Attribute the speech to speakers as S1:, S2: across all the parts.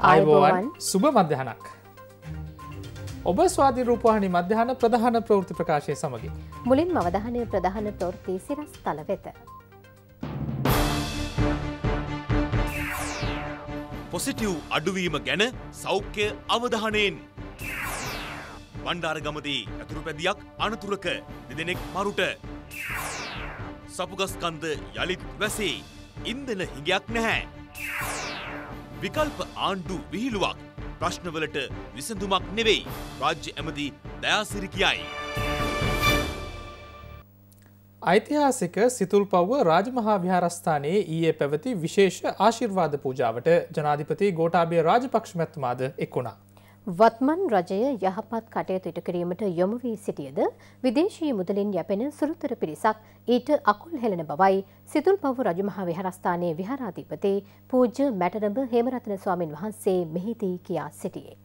S1: අයිබෝවන් සුබ මධ්‍යහනක්. ඔබ ස්වාධී රූපහනි මධ්‍යහන ප්‍රධාන ප්‍රවෘති ප්‍රකාශය සමගින්.
S2: මුලින් මවදහනය ප්‍රධාන ප්‍රෘතිය සිරස් තල වෙත.
S3: පොසිටව් අඩුවීම ගැන සෞඛ්‍ය අවධානයෙන්. බණ්ඩාරගමදී ඇතුරුපැදියක් අනතුරක දෙදෙනෙක් මරුට. සපුගස්කන්ද යළිත් වැසේ ඉන්දන හිඟයක් නැහැ. විකල්ප ආණ්ඩු විහිළුවක් ප්‍රශ්නවලට විසඳුමක් නෙවෙයි රාජ්‍ය ඇමති දයාසිරි කියයි.
S1: ඓතිහාසික සිතුල්පව්ව රාජමහා විහාරස්ථානයේ ඊයේ පැවති විශේෂ ආශිර්වාද පූජාවට ජනාධිපති ගෝඨාභය රාජපක්ෂ මැතිතුමාද එක් වුණා.
S2: වත්මන් රජය යහපත් කටයුතු ඉටු කිරීමට යොමු වී සිටියද විදේශීය මුදලින් යැපෙන සුළුතර පිරිසක් ඊට අකුල් හෙළන බවයි සිතුල්පව් රජමහා විහාරස්ථානයේ විහාරාධිපති පූජ්‍ය මැටරඹ හේමරත්න ස්වාමින් වහන්සේ මෙහිදී කියා සිටියේ.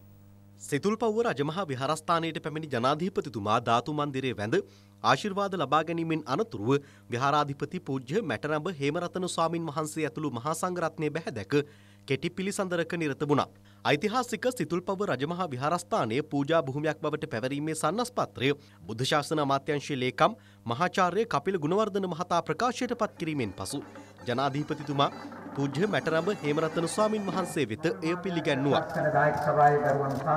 S4: සිතුල්පව්ව රජමහා විහාරස්ථානයට පැමිණි ජනාධිපතිතුමා ධාතු මන්දිරයේ වැඳ ආශිර්වාද ලබා ගැනීමෙන් අනතුරුව විහාරාධිපති පූජ්‍ය මැටරඹ හේමරතන ස්වාමින් වහන්සේ ඇතුළු මහා සංඝරත්නය බැහැදැක කෙටි පිළිසඳරක නිරත වුණා. ඓතිහාසික සිතුල්පව රජමහා විහාරස්ථානයේ පූජා භූමියක් බවට පැවරීමේ සන්නස්පත්‍රය බුද්ධ ශාසන අමාත්‍යංශයේ ලේකම් මහාචාර්ය කපිල ගුණවර්ධන මහතා ප්‍රකාශයට පත් කිරීමෙන් පසු ජනාධිපතිතුමා පූජ්‍ය මැටරඹ හේමරත්න ස්වාමින් වහන්සේ වෙත එය
S5: පිළිගැන්වුවා.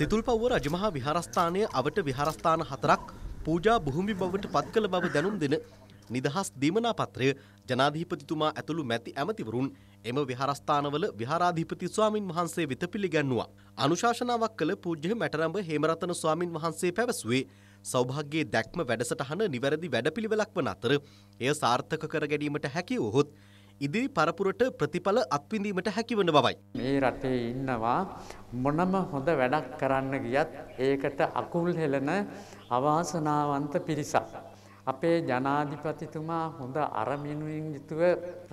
S4: සිතුල්පව රජමහා විහාරස්ථානය අවට විහාරස්ථාන හතරක් පූජා භූමි බවට පත් කළ බව දැනුම් දෙන නිදහස් දීමනාපත්‍රය ජනාධිපතිතුමා ඇතුළු මැති ඇමතිවරුන් එම විහාරස්ථානවල විහාරාධිපති ස්වාමින් වහන්සේ වෙත පිළිගැන්වුවා. අනුශාසනාවක් කළ පූජ්‍ය මැටරඹ හේමරතන ස්වාමින් වහන්සේ පැවසුවේ සෞභාග්‍යයේ දැක්ම වැඩසටහන නිවැරදි වැඩපිළිවෙලක් වන අතර එය සාර්ථක කර ගැනීමට හැකි වුවහොත් ඉදිරි පරපුරට ප්‍රතිඵල අත්විඳීමට හැකිවන
S6: බවයි. මේ රටේ ඉන්නවා මොනම හොඳ වැඩක් කරන්න ගියත් ඒකට අකුල් හෙලන අවාසනාවන්ත පිරිසක්. අපේ ජනාධිපතිතුමා හොඳ අරමිණුවෙන් යුතුව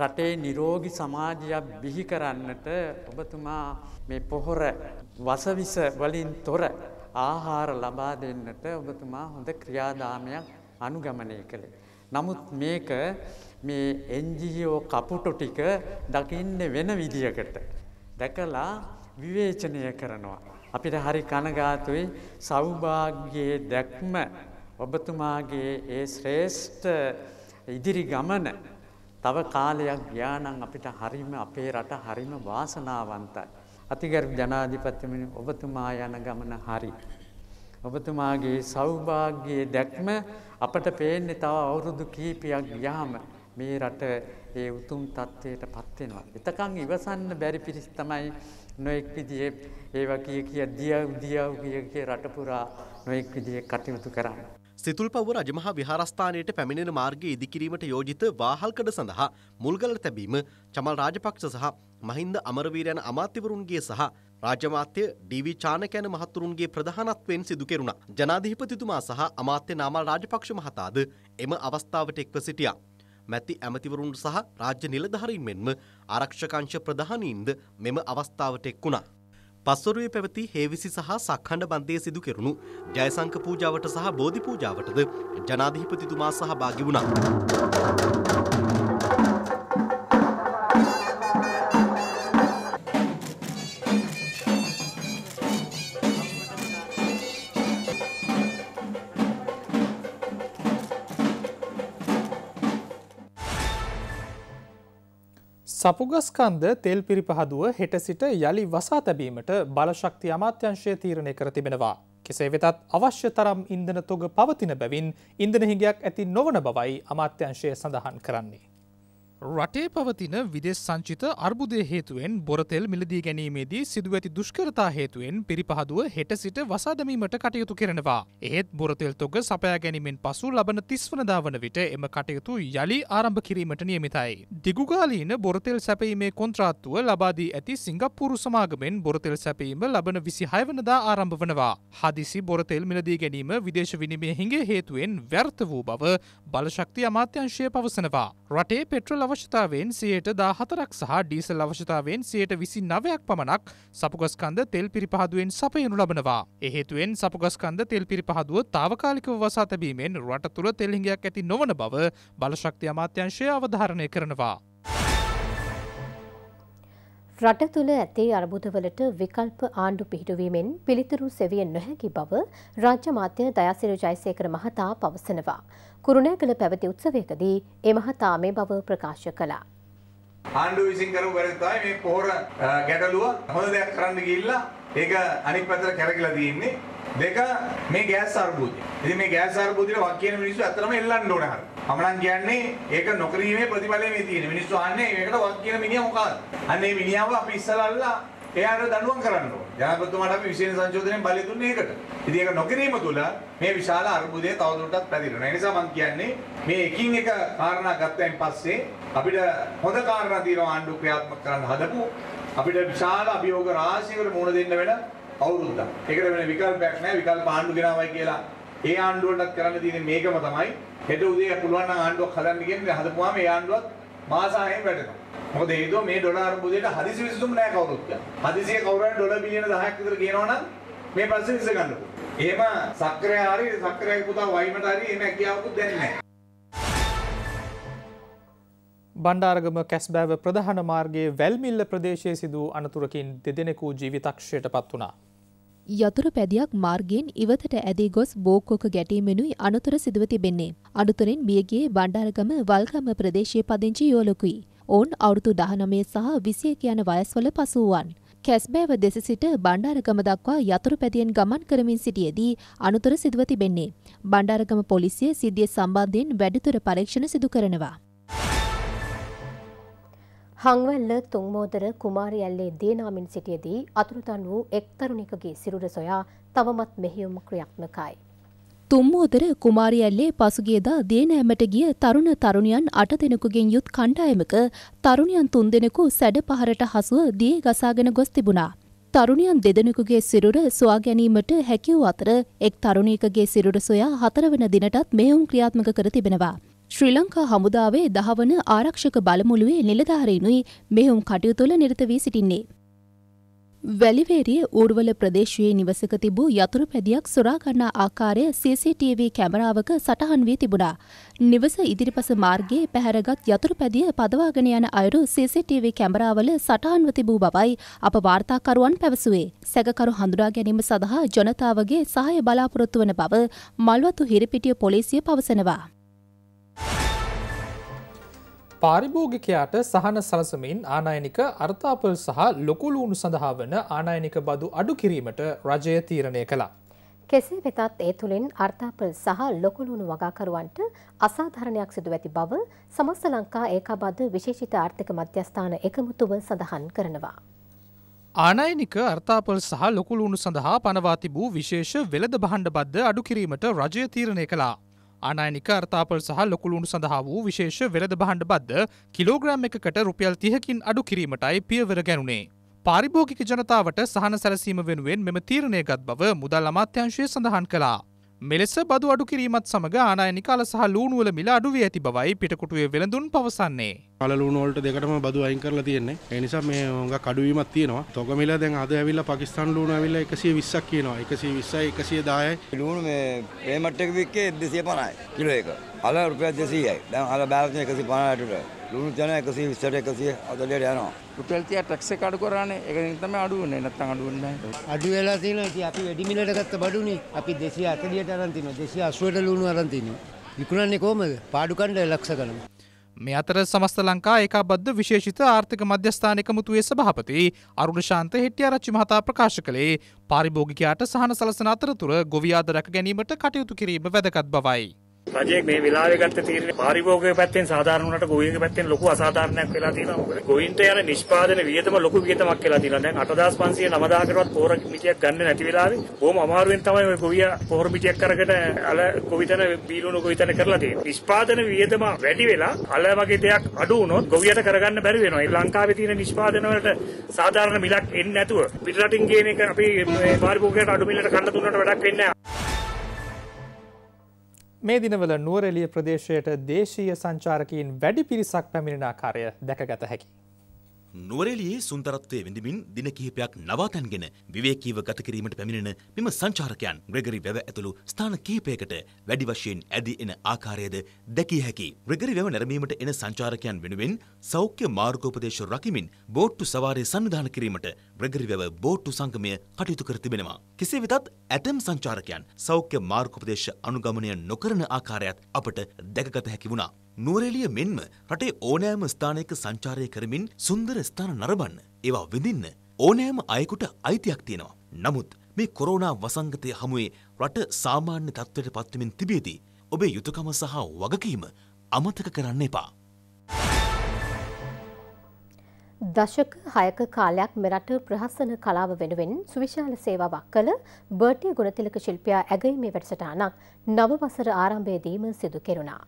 S6: රටේ නිරෝගි සමාජයක් බිහි කරන්නට ඔබතුමා මේ පොහොර වසවිස වලින් තොර ආහාර ලබා දෙන්නට ඔබතුමා හොඳ ක්‍රියාදාමයක් අනුගමනය කළේ. නමුත් මේක මේ එන්ජියෝ කපුටු ටික දකින්න වෙන විදියකට. දැකලා විවේචනය කරනවා. අපිට හරි කනගාතුයි සෞභාග්‍යයේ දැක්ම ඔබතුමාගේ ඒ ශ්‍රේෂ්ඨ ඉදිරි ගමන තව කාලයක් ගියානම් අපිට හරිම අපේ රට හරිම වාසනාවන්තයි. අතිගරු ජනාධිපතිමනි ඔබතුමා යන ගමන හරි. ඔබතුමාගේ සෞභාග්‍යයේ දැක්ම අපට පේන්නේ තව අවුරුදු කීපයක් ගියාම මේ රට ඒ උතුම් තත්ත්වයට පත්වෙනවා. එතකං ඉවසන්න බැරි පිරිස් තමයි නොයෙක් විදියේ ඒවා කිය කිය දියව් දියව් කිය කිය රටපුරා නොයෙක් විදියේ කටයුතු කරන්න. සිතුල්පව
S4: රජමහා විහාරස්ථානයට පැමිණෙන මාර්ගය ඉදිකිරීමට යෝජිත වාහල්කඩ සඳහා මුල්ගල තැබීම චමල් රාජපක්ෂ සහ මහින්ද අමරවීරයන අමාත්‍යවරුන්ගේ සහ රාජමාත්‍ය ඩීවී චානකයන මහත්තුරුන්ගේ ප්‍රධානත්වයෙන් සිදු කෙරුණා. ජනාධිපතිතුමා සහ අමාත්‍ය නාමල් රාජපක්ෂ මහතාද එම අවස්ථාවට එක්ව සිටියා. මැති ඇමතිවරුන් සහ රාජ්‍ය නිලධහරින් මෙන්ම ආරක්ෂකංශ ප්‍රධානීන්ද මෙම අවස්ථාවට එක් වුණා. පස්වරුවේ පැවති හේවිසි සහ සක්හඬ බන්දේ සිදු කෙරුණු ජයසංක පූජාවට සහ බෝධි පූජාවටද ජනාධිපතිතුමා සහභාගි වුණා.
S1: සපුගස්කන්ද තෙල් පිරිපහදුව හෙට සිට යළි වසා තැබීමට බලශක්ති අමාත්‍යංශය තීරණය කර තිබෙනවා. කෙසේ වෙතත් අවශ්‍ය තරම් ඉන්දන තොග පවතින බැවින් ඉන්දන හිගයක් ඇති නොවන බවයි අමාත්‍යංශය සඳහන් කරන්නේ. රටේ පවතින විදෙස් සංචිත අර්බුදය හේතුවෙන් බොරතෙල් මිලදී ගැනීමේදී සිදුව ඇති දුෂ්කරතා හේතුවෙන් පිරිපහදුව හෙට සිට වසාදමීමට කටයුතු කරනවා. එහෙත් බොරතෙල් තොග සපයා ගැනීමෙන් පසු ලබන තිස්වනදා වන විට එම කටයුතු යළි ආරම්භ කිරීමට නියමිතයි. දිගුගාලීන බොරතෙල් සැපීමේ කොන්ත්‍රාත්තුව ලබාදී ඇති සිංගප්පූරු සමාගමෙන් බොරතෙල් සැපීම ලබන විසි හයවනදා ආරම්භ වනවා. හදිසි බොරතෙල් මිලදී ගැනීම විදේශ විනිමය හිගේ හේතුවෙන් ව්‍යර්ථ වූ බව බලශක්ති අමාත්‍යංශය පවසනවා. රටේ පෙට්‍රල් අව අවශ්‍යතාවෙන් සයට දාහතරක් සහ ඩීසල් අවශ්‍යතාවෙන් සයට විසි නවයක් පමණක් සපුගස්කන්ද තෙල් පිරිපහදුවෙන් සපයනු ලබනවා. එහෙතුවෙන් සපුගස්කන්ද තෙල් පිරිපහදුව තාවකාලිකව වසා තැබීමෙන් රට තුළ තෙල්හිඟයක් ඇති නොවන බව බලශක්ති අමාත්‍යංශය අවධාරණය කරනවා.
S2: රට තුළ ඇතේ අරබුදවලට විකල්ප ආණ්ඩු පිහිටුවීමෙන් පිළිතුරු සෙවිය නොහැකි බව රාජ්‍ය මාත්‍ය දයාසිරි ජයසේකර මහතා පවසනවා. කුරුණෑගල පැවති උත්සවයකදී ඒ මහතා මේ බව ප්‍රකාශ කළා.
S5: ආණ්ඩුව විසින් කරපු වැරදි තමයි මේ පොහොර ගැටලුව හොඳ දෙයක් කරන්න ගිහිල්ලා ඒක අනිත් පැත්තට කරගලා තියෙන්නේ. දෙක මේ ගෑස් අර්බුදය. ඉතින් මේ ගෑස් අර්බුදේ වක් කියන මිනිස්සු අතරම එල්ලන්න ඕන හරියට. හමනම් කියන්නේ ඒක නොකිරීමේ ප්‍රතිඵලය මේ තියෙන්නේ. මිනිස්සු අහන්නේ මේකට වක් කියන මිනිහා මොකක්ද? අන්න මේ මිනිහාව අපි ඉස්සලල්ලා එයාට දඬුවම් කරන්න ඕන. ජනාධිපතිතුමාට අපි විශේෂ සංශෝධනයෙන් බලය දුන්නේ ඒකට. ඉතින් ඒක නොකිරීම තුළ මේ විශාල අර්බුදය තවදුරටත් පැතිරෙනවා. ඒ නිසා මම කියන්නේ මේ එකින් එක කාරණා ගත්තයින් පස්සේ අපිට හොඳ කාරණා තියෙනවා ආණ්ඩුව ක්‍රියාත්මක කරන්න හදපු අපිට විශාල අභියෝග රාශියකට මුහුණ දෙන්න වෙන අවුරුද්දක්. ඒකට වෙන විකල්පයක් නැහැ. විකල්ප ආණ්ඩු ගෙනාවයි කියලා ඒ ආණ්ඩුවටත් කරන්න තියෙන මේකම තමයි හෙට උදේ පුළුවන් නම් ආණ්ඩුවක් හදන්න කියන්නේ හදපුවාම ඒ ආණ්ඩුවත් මාස 6ෙන් වැටෙනවා. මොකද හේතුව මේ ඩොලර් අර්බුදයට හදිසි විසඳුම් නැහැ කවුරුත් කියන්නේ. හදිසිය කවුරු හරි ඩොලර් බිලියන 10ක් විතර කියනවා නම් මේ ප්‍රශ්නේ විසඳ ගන්න පුළුවන්. එහෙම සක්‍රය හරි සක්‍රයගේ පුතා වයිමට හරි එහෙම හැකියාවකුත් දැන් නැහැ.
S1: බණ්ඩාර්ගම කැස්බෑව ප්‍රධාන මාර්ගයේ වැල්මිල්ල ප්‍රදේශයේ සිදු අනතුරකින් දෙදෙනෙකු ජීවිතක්ෂයට පත් වුණා.
S7: යතුරු පැදියක් මාර්ගයෙන් ඉවතට ඇදී ගොස් බෝක්කොක ගැටීමෙනුයි අනතුර සිදුව තිබෙන්නේ. අනුතුරෙන් මියගේ බණ්ඩාරගම වල්ගම ප්‍රදේශයේ පදිංචි යෝලකුයි. ඔවුන් අවුරුදු 19 සහ 21 යන වයස්වල පසු වූවන්. කැස්බෑව දෙස සිට බණ්ඩාරගම දක්වා යතුරු පැදියෙන් ගමන් කරමින් සිටියේදී අනතුර සිදුව තිබෙන්නේ. බණ්ඩාරගම පොලිසිය සිද්ධිය සම්බන්ධයෙන් වැඩිදුර පරීක්ෂණ සිදු කරනවා.
S2: හංවැල්ල තුන්මෝදර කුමාරි ඇල්ලේ දේනාමින් සිටියදී අතුරුදන් වූ එක් තරුණිකගේ සිරුර සොයා තවමත් මෙහෙයුම් ක්‍රියාත්මකයි.
S7: තුම්මෝදර කුමාරි ඇල්ලේ පසුගියදා දේනෑමට ගිය තරුණ තරුණියන් අට දෙනෙකුගෙන් යුත් කණ්ඩායමක තරුණියන් තුන් දෙනෙකු සැඩ පහරට හසුව දිය ගසාගෙන ගොස් තිබුණා. තරුණියන් දෙදෙනෙකුගේ සිරුර සොයා ගැනීමට හැකිවූ අතර එක් තරුණීකගේ සිරුර සොයා හතරවන දිනටත් මෙහෙයුම් ක්‍රියාත්මක කර තිබෙනවා. ශ්‍රී ලංකා හමුදාවේ දහවන ආරක්ෂක බලමුළුවේ නිලධාරීනුයි මෙහුම් කටයුතුල නිරත වී සිටින්නේ. වැලිවේරිය ඌර්වල ප්‍රදේශයේ නිවසක තිබූ යතුරු පැදියක් සොරාගන්නා ආකාරය CCTV කැමරාවක සටහන් වී තිබුණා. නිවස ඉදිරිපස මාර්ගයේ පැහැරගත් යතුරු පැදිය පදවාගෙන යන අයුරු CCTV කැමරාවල සටහන්ව තිබූ බවයි අප වාර්තාකරුවන් පැවසුවේ. සැකකරු හඳුනා ගැනීම සඳහා ජනතාවගේ සහය බලාපොරොත්තු වන බව මල්වතු හිරිපිටිය පොලිසිය පවසනවා.
S1: පාරිභෝගිකයාට සහන සලසමින් ආනායනික අර්ථාපල් සහ ලොකුලූුණු සඳහා වන ආනායනික බදු අඩු කිරීමට රජය තීරණය කළා.
S2: කෙසේ වෙතත් ඒ තුළින් අර්ථාපල් සහ ලොකුලුණු වගාකරුවන්ට අසාධරණයක් සිදු ඇති බව සමස්ත ලංකා ඒකාබද්ධ විශේෂිත ආර්ථික මධ්‍යස්ථාන එකමුතුව සඳහන් කරනවා.
S1: ආනයිනික අර්ථාපල් සහ ලොකුලුණු සඳහා පනවා තිබූ විශේෂ වෙළද බහණ්ඩ බද්ධ අඩු කිරීමට රජය තීරණය කලා. ආනයනික අර්තාපල් සහ ලොකුළුණු සඳහා වූ විශේෂ වෙළද බහණ්ඩ බද්ද කිලෝග්‍රම් එකකට රුපියල් තිහකින් අඩු කිරීමටයි පියවර ගැනුණේ. පාරිභෝගික ජනතාවට සහන සැලසීම වෙනුවෙන් මෙම තීරණය ගත් බව මුදල් අමාත්‍යංශය සඳහන් කළා. මෙලෙස බදු අඩු කිරීමත් සමඟ ආනායනිකාල සහ ලූණුවල මිල අඩුවී ඇති බවයි පිටකුටුවේ වෙළඳුන් පවසන්නේ.
S4: අලලුණ වලට දෙකටම බදු අයින් කරලා තියෙන්නේ. ඒ නිසා මේ හුඟක් අඩුවීමක් තියෙනවා. තොගමිල දැන් අද ඇවිල්ලා පාකිස්තාන් ලුණු ඇවිල්ලා 120ක් කියනවා. 120යි 110යි. ලුණු මේ පේමට් එක වික්කේ 250යි
S6: කිලෝ එක. අල රුපියල් 200යි. දැන් අල බැලන්ස් 150ට. ලුණු ජන 120ට 140ට යනවා. රුපියල් 30 ටැක්ස් එක අඩු කරානේ. ඒක නිසා තමයි අඩු වෙන්නේ. නැත්තම් අඩු වෙන්නේ නැහැ. අඩු වෙලා තියෙනවා. ඉතින් අපි වැඩි මිලට ගත්ත බඩුනේ. අපි 240ට අරන් තිනවා. 280ට ලුණු අරන් තිනවා. විකුණන්නේ කොහමද? පාඩු කණ්ඩ ලක්ෂ ගණන්.
S1: මේ අතර සමස්ත ලංකා ඒකාබද්ධ විශේෂිත ආර්ථික මධ්‍යස්ථාන එකමුතුවේ සභාපති අරුණශාන්ත හෙට්ටිආරච්චි මහතා ප්‍රකාශ කළේ පාරිභෝගිකයාට සහන සලසන අතරතුර ගොවියාද රැක ගැනීමට කටයුතු කිරීම වැදගත් බවයි.
S3: රජයේ මේ වෙලාවේ ගත්ත තීරණය පාරිභෝගික පැත්තෙන් සාධාරණ වුණාට ගෝවින්ගේ පැත්තෙන් ලොකු අසාධාරණයක් වෙලා තියෙනවා. මොකද ගෝවින්ට යන නිෂ්පාදන වියදම ලොකු වියදමක් කියලා තියෙනවා. දැන් 8500 9000කටවත් පොහොර මිටියක් ගන්න නැති වෙලාවේ බොහොම අමාරුවෙන් තමයි ওই ගොවියා පොහොර මිටියක් අරගෙන අල කොවිතන බීලුණු කොවිතන කරලා තියෙන්නේ. නිෂ්පාදන වියදම වැඩි වෙලා අල වගේ දෙයක් අඩු වුණොත් ගොවියට කරගන්න බැරි වෙනවා. ඒ ලංකාවේ තියෙන නිෂ්පාදන වලට සාධාරණ මිලක් එන්නේ නැතුව පිටරටින් ගේන එක අපි පාරිභෝගිකයට අඩු මිලට කන්න දුන්නට වැඩක් වෙන්නේ නැහැ.
S1: මේ දිනවල නුවරෙලිය ප්‍රදේශයට දේශීය සංචාරකීන් වැඩි පිරිසක් පැමිණෙන ආකාරය දැකගත හැකි.
S3: නුවරෙලියේ සුන්දරත්වය විඳමින් දින කිහිපයක් නවාතැන්ගෙන විවේකීව ගත කිරීමට පැමිණෙන මෙම සංචාරකයන් ග්‍රෙගරි වැව ඇතුළු ස්ථාන කිහිපයකට වැඩි වශයෙන් ඇදී එන ආකාරයද දැකිය හැකි. ග්‍රෙගරි වැව නැරඹීමට එන සංචාරකයන් වෙනුවෙන් සෞඛ්‍ය මාර්ගෝපදේශ රකිමින් බෝට්ටු සවාරය සංවිධානය කිරීමට ග්‍රෙගරි වැව බෝට්ටු සංගමය කටයුතු කර තිබෙනවා. කෙසේ වෙතත් ඇතම් සංචාරකයන් සෞඛ්‍ය මාර්ගෝපදේශ අනුගමනය නොකරන ආකාරයත් අපට දැකගත හැකි වුණා. නුවරඑළිය මෙන්ම රටේ ඕනෑම ස්ථානයක සංචාරය කරමින් සුන්දර ස්ථාන නරඹන්න, ඒවා විඳින්න ඕනෑම අයෙකුට අයිතියක් තියෙනවා. නමුත් මේ කොරෝනා වසංගතය හමුවේ රට සාමාන්‍ය තත්ත්වයට පත්වමින් තිබේදී ඔබේ යුතුයකම සහ වගකීම අමතක කරන්න එපා.
S2: දශක 6ක කාලයක් මෙරට ප්‍රහසන කලාව වෙනුවෙන් සුවිශාල සේවාවක් කළ බර්ටි ගුණතිලක ශිල්පියා ඇගයීමේ වැඩසටහනක් නව වසර ආරම්භයේදීම සිදු කෙරුණා.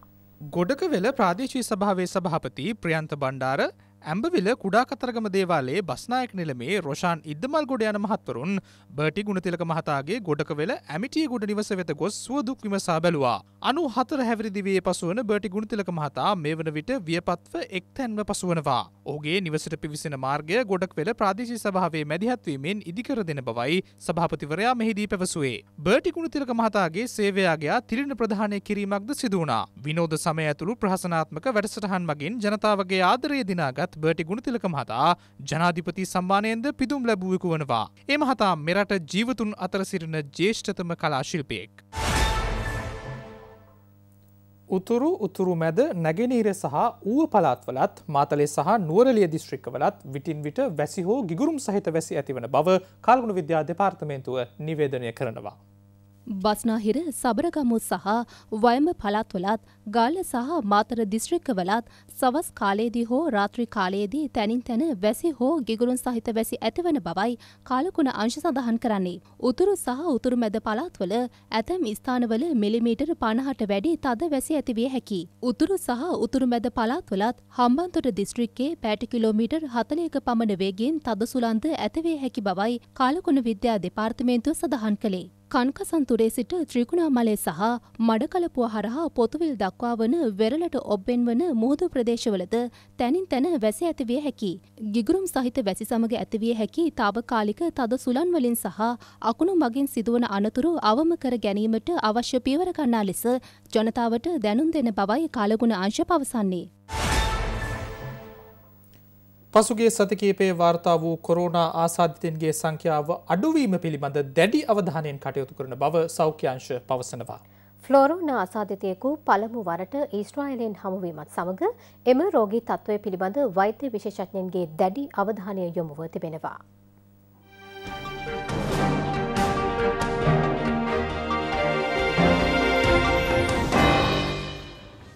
S1: ගොඩක වෙල ප්‍රාදේශී සභාවේ සභාපති ප්‍රියන්ත බණ්ඩාර ඇම්බවිල කුඩා කතරගම දේවාලේ බස්නායක නිලමේ රෝෂාන් ඉද්දමල් ගොඩ යන මහත්වරුන් බටි ගුණතිලක මහතාගේ ගොඩකවෙල ඇමිටිය ගොඩ නිවස වෙත ගොස් සුවදුක් විමසා බැලවා. අනු හතර හැවිරිදිවේ පසුවන බටි ගුණතිලක මහතා මේ වන විට වියපත්ව එක් තැන්ව පසුවනවා. ඕගේ නිවසට පිවිසෙන මාර්ගය ගොඩක් වෙල ප්‍රාදේශී සභාවේ මැදිහත්වීමෙන් ඉදිකර දෙන බවයි සභාපතිවරයා මෙහිදී පැවසුවේ. බටි ගුණතිලක මහතාගේ සේවයාගේ තිරිණ ප්‍රධානය කිරීමක්ද සිදුවනා. විනෝද සමය ඇතුළු ප්‍රහසනාත්මක වැඩසටහන් මගින් ජනතාවගේ ආදරය දිනාගත් සමත් බර්ටි ගුණතිලක මහතා ජනාධිපති සම්මානයෙන්ද පිදුම් ලැබුවෙකු වනවා. එම හතා මෙරට ජීවතුන් අතර සිටින ජේෂ්ඨතම කලා ශිල්පයෙක්. උතුරු උතුරු මැද නැගෙනීර සහ ඌුව පලාත්වලත් මාතලේ සහ නුවරලිය දිශ්‍රික්කවලත් විටින් විට වැසි හෝ ගිගුරුම් සහිත වැසි ඇතිවන බව කල්ගුණ විද්‍යා දෙපාර්තමේන්තුව නිවේදනය කරනවා.
S7: බස්නාහිර සබරගමු සහ වයම පළත්වලත් ගල්ල සහ මාතර දිස්ත්‍රික්කවලත් සවස් කාලයේදී හෝ රාත්‍රී කාලයේදී තැනින් තැන වැසි හෝ ගිගුරුන් සහිත වැසි ඇතිවන බවයි කාලකුණ අංශ සඳහන් කරන්නේ. උතුරු සහ උතුරු මැද පළාත්වල ඇතැම් ස්ථානවල මිලිමීටර් පණහට වැඩි තද වැසි ඇතිවිය හැකි. උතුරු සහ උතුරු මැද පළාත්වලත් හම්බන්තොට දිස්ත්‍රික්කේ පැට කිලෝමීටර් හතලයක පමණ වේගෙන් තද සුළන්ද ඇතිවිය හැකි බවයි කාලකුණ විද්‍යා දෙපාර්තමේන්තුව සඳහන් කළේ. කන්කසන්තුරේ සිට ත්‍රිකුණාමලේ සහ මඩකලපුව හරහා පොතුවිල් දක්වා වන වෙරළට ඔබ්බෙන් වන මුහුදු ප්‍රදේශවලද තැනින් තැන වැසි ඇතිවිය හැකි. ගිගුරුම් සහිත වැසි සමග ඇතිවිය හැකි තාවකාලික තද සුලන් වලින් සහ අකුණු මගින් සිදුවන අනතුරු අවම කර ගැනීමට අවශ්‍ය පියවර ගන්නා ලෙස ජනතාවට දැනුම් දෙන බවයි කාලගුණ අංශ පවසන්නේ.
S1: පසුගේ සති කීපයේ වාර්තා වූ කොරෝනා ආසාධිතයන්ගේ සංඛ්‍යාව අඩුවීම පිළිබඳ දැඩි අවධානයෙන් කටයුතු කරන බව සෞඛ්‍යාංශ පවසනවා.
S2: ෆ්ලෝරෝනා ආසාධිතයෙකු පළමු වරට ඊස්ට්‍රායිලයෙන් හමුවීමත් සමඟ එම රෝගී තත්ත්වය පිළිබඳ වෛද්‍ය විශේෂඥන්ගේ දැඩි අවධානය යොමුව තිබෙනවා.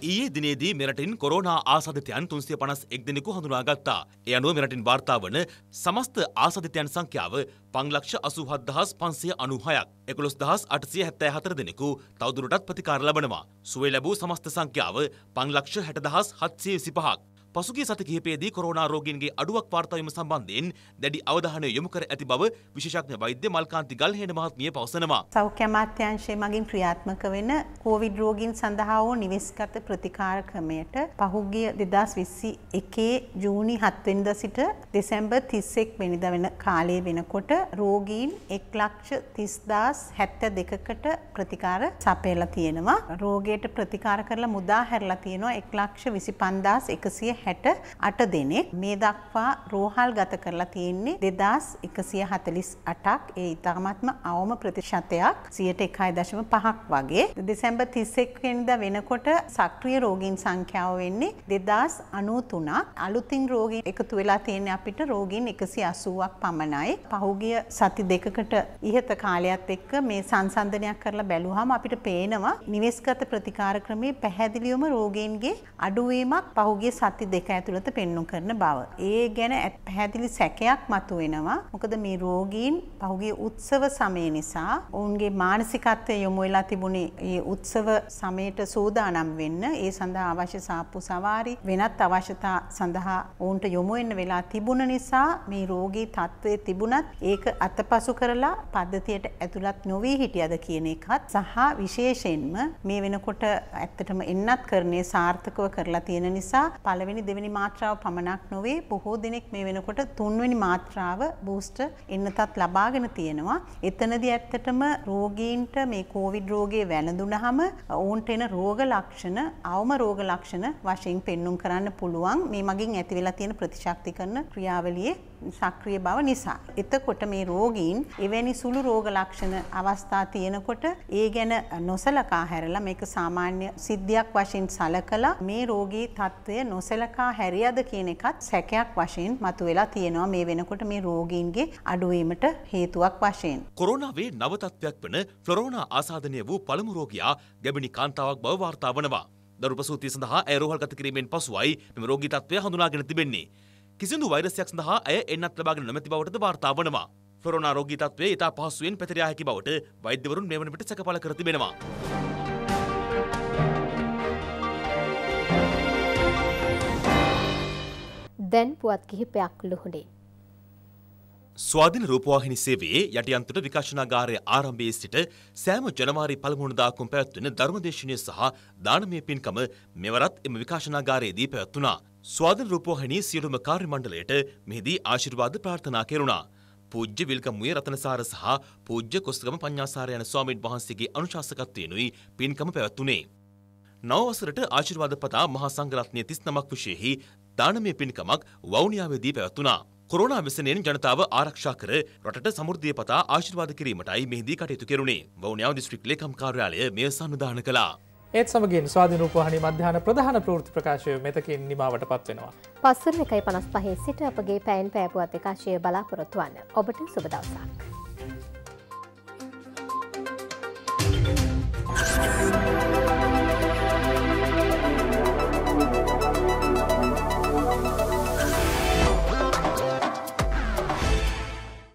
S3: ඊයේ දිනේදී මෙරටින් කොරෝනා ආසාධිතයන් 351 දෙනෙකු හඳුනාගත්තා. ඒ අනුව මෙරටින් වාර්තා වන සමස්ත ආසාධිතයන් සංඛ්‍යාව 5,87,596ක්. 11,874 දෙනෙකු තවදුරටත් ප්‍රතිකාර ලබනවා. සුවේ ලැබූ සමස්ත සංඛ්‍යාව 5,60,725ක්. පසුගිය සති කිහිපයේදී කොරෝනා රෝගීන්ගේ අඩුවක් වාර්තා වීම සම්බන්ධයෙන් දැඩි අවධානය යොමු කර ඇති බව විශේෂඥ වෛද්‍ය මල්කාන්ති ගල්හේන මහත්මිය පවසනවා.
S8: සෞඛ්‍ය අමාත්‍යාංශයේ මගින් ක්‍රියාත්මක වෙන කොවිඩ් රෝගීන් සඳහා වූ නිවෙස්ගත ප්‍රතිකාර ක්‍රමයට පහුගිය 2021 ජූනි 7 වෙනිදා සිට දෙසැම්බර් 31 වෙනිදා වෙන කාලය වෙනකොට රෝගීන් 130072කට ප්‍රතිකාර සපයලා තියෙනවා. රෝගයට ප්‍රතිකාර කරලා මුදා හැරලා තියෙනවා 125160 හැට අට දෙනෙක් මේ දක්වා රෝහල් ගත කරලා තියෙන්නේ දෙදස් එකසිය හතලිස් අටක් ඒ ඉතාමත්ම අවම ප්‍රතිශතයක් සියට එකයි දශම පහක් වගේ දෙසැම්බ තිස්සෙක්වෙනිද වෙනකොට සක්‍රිය රෝගීන් සංඛ්‍යාව වෙන්නේ දෙදස් අනූතුනක් අලුතින් රෝගීන් එකතු වෙලා තියෙන අපිට රෝගීන් එකසි අසුවක් පමණයි පහුගිය සති දෙකකට ඉහත කාලයක්ත් එක්ක මේ සංසන්ධනයක් කරලා බැලුහම අපිට පේනවා නිවෙස්ගත ප්‍රතිකාර ක්‍රමේ පැහැදිලියොම රෝගීන්ගේ අඩුවීමක් පහුගිය සති දෙක ඇතුළත පෙන්නුම් කරන බව. ඒ ගැන පැහැදිලි සැකයක් මතුවෙනවා. මොකද මේ රෝගීන් පහුගිය උත්සව සමය නිසා ඔවුන්ගේ මානසිකත්වය යොමු වෙලා තිබුණේ මේ උත්සව සමයට සූදානම් වෙන්න, ඒ සඳහා අවශ්‍ය සාප්පු සවාරි වෙනත් අවශ්‍යතා සඳහා ඔවුන්ට යොමු වෙන්න වෙලා තිබුණ නිසා මේ රෝගී තත්ත්වයේ තිබුණත් ඒක අතපසු කරලා පද්ධතියට ඇතුළත් නොවී හිටියද කියන එකත් සහ විශේෂයෙන්ම මේ වෙනකොට ඇත්තටම එන්නත් කරන්නේ සාර්ථකව කරලා තියෙන නිසා පළවෙනි පළවෙනි දෙවෙනි මාත්‍රාව පමණක් නොවේ බොහෝ දෙනෙක් මේ වෙනකොට තුන්වෙනි මාත්‍රාව බූස්ටර් එන්නතත් ලබාගෙන තියෙනවා. එතනදී ඇත්තටම රෝගීන්ට මේ කොවිඩ් රෝගේ වැළඳුනහම ඔවුන්ට එන රෝග ලක්ෂණ අවම රෝග ලක්ෂණ වශයෙන් පෙන්눔 කරන්න පුළුවන්. මේ මගින් ඇති වෙලා තියෙන ප්‍රතිශක්ති කරන ක්‍රියාවලියේ සක්‍රිය බව නිසා. එතකොට මේ රෝගීන් එවැනි සුළු රෝග ලක්ෂණ අවස්ථා තියෙනකොට ඒ ගැන නොසලකා හැරලා මේක සාමාන්‍ය සිද්ධියක් වශයෙන් සලකලා මේ රෝගී තත්ත්වය නොසලකා හැරියද කියන එකත් සැකයක් වශයෙන් මතුවෙලා තියෙනවා මේ වෙනකොට මේ රෝගීන්ගේ අඩුවීමට හේතුවක් වශයෙන්.
S3: කොරෝනාවේ නව තත්ත්වයක් වන ෆ්ලොරෝනා ආසාදනය වූ පළමු රෝගියා ගැබිනි කාන්තාවක් බව වාර්තා වනවා. දරුපසූතිය සඳහා ඇය රෝහල්ගත කිරීමෙන් පසුවයි මෙම රෝගී තත්ත්වය හඳුනාගෙන තිබෙන්නේ. කිසිදු වෛරසයක් සඳහා ඇය එන්නත් ලබාගෙන නොමැති බවටද වාර්තා වනවා. ෆ්ලොරෝනා රෝගී තත්ත්වය ඉතා පහසුවෙන් පැතිරියා හැකි බවට වෛද්‍යවරුන් මේ වන විට සැකපල කර තිබෙනවා.
S2: දැන් පුවත් කිහිපයක් ලොහුණේ.
S3: ස්වාධින රූපවාහිනි සේවයේ යටියන්තර විකාශනාගාරය ආරම්භයේ සිට සෑම ජනවාරි පළමුුණදාකුම් පැවැත්වෙන ධර්මදේශනය සහ දානමය පින්කම මෙවරත් එම විකාශනාගාරයේදී පැවැත්වනා. ස්වාධන රූපෝහනී සියලුම කාර්ය මණ්ඩලයට මෙහිදී ආශිර්වාද ප්‍රාර්ථනා කෙරුණා. පූජ්‍ය විල්කමුවේ රතනසාර සහ පූජ්‍ය කොස්ගම පඤ්ඤාසාර යන ස්වාමීන් වහන්සේගේ අනුශාසකත්වයෙනුයි පින්කම පැවැත්ුණේ. නව වසරට ආශිර්වාද පතා මහා සංඝරත්නය 39ක් විශේෂෙහි දානමය පින්කමක් වවුනියාවේදී පැවැත්ුණා. කොරෝනා විසනයෙන් ජනතාව ආරක්ෂා කර රටට සමෘද්ධිය පතා ආශිර්වාද කිරීමටයි මෙහිදී කටයුතු කෙරුණේ. වවුනියාව දිස්ත්‍රික් ලේකම් කාර්යාලය මෙය සම්නිධානය කළා.
S2: ඒත්
S1: සමගින් ස්වාධන රූපහනි මධ්‍යාන ප්‍රධාන ප්‍රෘති ප්‍රකාශය මෙතකින් නිමාවට පත්වෙනවා.
S2: පස්සර එකයි පනස් පහේ සිට අපගේ පැයින් පෑපු අධ්‍යකාශය බලාපොරොත්තුවන්න ඔබට සුබදවසක්. Thank you.